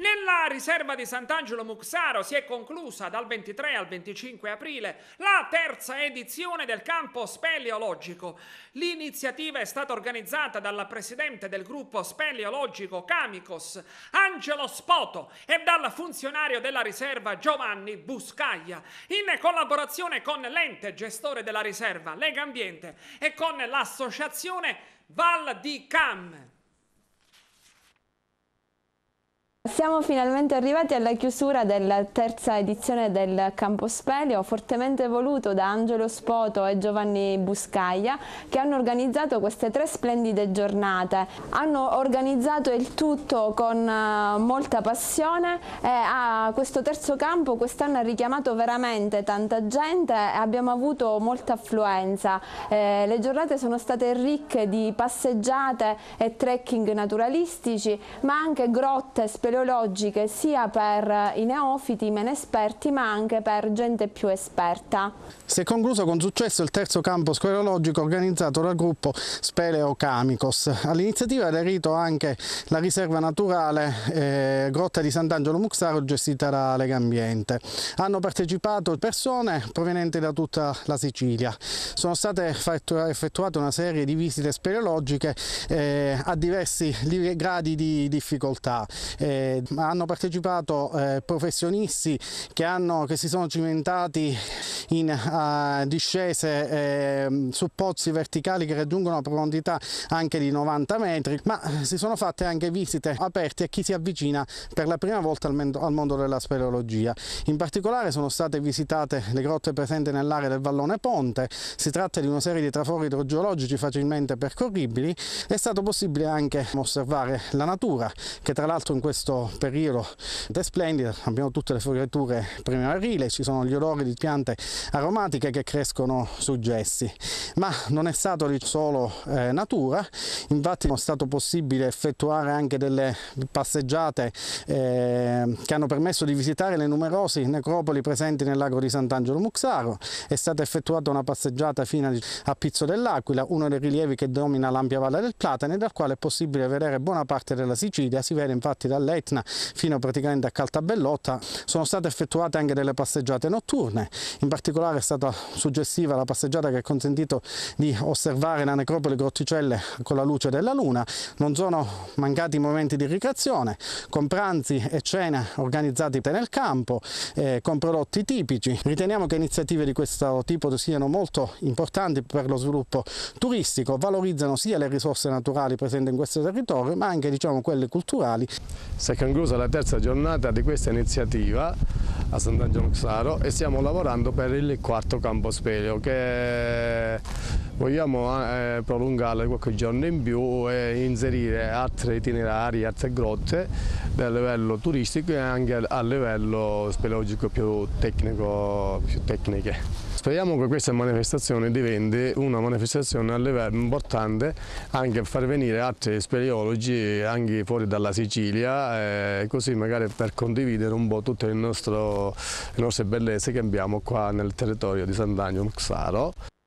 Nella riserva di Sant'Angelo Muxaro si è conclusa dal 23 al 25 aprile la terza edizione del campo speleologico. L'iniziativa è stata organizzata dalla presidente del gruppo speleologico Camicos, Angelo Spoto, e dal funzionario della riserva Giovanni Buscaglia, in collaborazione con l'ente gestore della riserva Lega Ambiente e con l'associazione Val di Cam. Siamo finalmente arrivati alla chiusura della terza edizione del Campospelio, fortemente voluto da Angelo Spoto e Giovanni Buscaglia, che hanno organizzato queste tre splendide giornate. Hanno organizzato il tutto con eh, molta passione e a questo terzo campo quest'anno ha richiamato veramente tanta gente e abbiamo avuto molta affluenza. Eh, le giornate sono state ricche di passeggiate e trekking naturalistici, ma anche grotte, speculazioni speleologiche sia per i neofiti meno esperti ma anche per gente più esperta. Si è concluso con successo il terzo campo speleologico organizzato dal gruppo Speleo Camicos. All'iniziativa ha aderito anche la riserva naturale eh, Grotta di Sant'Angelo Muxaro gestita da Lega Ambiente. Hanno partecipato persone provenienti da tutta la Sicilia. Sono state effettuate una serie di visite speleologiche eh, a diversi gradi di difficoltà. Eh, eh, hanno partecipato eh, professionisti che, hanno, che, si sono cimentati in uh, discese eh, su pozzi verticali che raggiungono profondità anche di 90 metri, ma si sono fatte anche visite aperte a chi si avvicina per la prima volta al, al mondo della speleologia. In particolare sono state visitate le grotte presenti nell'area del Vallone Ponte, si tratta di una serie di trafori idrogeologici facilmente percorribili, è stato possibile anche osservare la natura che tra l'altro in questo questo periodo è Splendid abbiamo tutte le foggiature primaverile, ci sono gli odori di piante aromatiche che crescono su gessi, ma non è stato di solo eh, natura, infatti è stato possibile effettuare anche delle passeggiate eh, che hanno permesso di visitare le numerose necropoli presenti nel lago di Sant'Angelo Muxaro, è stata effettuata una passeggiata fino a Pizzo dell'Aquila, uno dei rilievi che domina l'ampia valle del Platane, dal quale è possibile vedere buona parte della Sicilia, si vede infatti da lei Etna fino praticamente a Caltabellotta. Sono state effettuate anche delle passeggiate notturne, in particolare è stata suggestiva la passeggiata che ha consentito di osservare la necropoli Grotticelle con la luce della luna. Non sono mancati momenti di ricreazione, con pranzi e cene organizzati nel campo, eh, con prodotti tipici. Riteniamo che iniziative di questo tipo siano molto importanti per lo sviluppo turistico, valorizzano sia le risorse naturali presenti in questo territorio, ma anche diciamo, quelle culturali. Si è conclusa la terza giornata di questa iniziativa a Sant'Angelo Xaro e stiamo lavorando per il quarto campo spelio che Vogliamo eh, prolungarla qualche giorno in più e inserire altri itinerari, altre grotte a livello turistico e anche a livello speleologico più tecnico, più tecniche. Speriamo che questa manifestazione diventi una manifestazione a livello importante anche per far venire altri speleologi anche fuori dalla Sicilia, eh, così magari per condividere un po' tutte le nostre bellezze che abbiamo qua nel territorio di Sant'Angelo Xaro.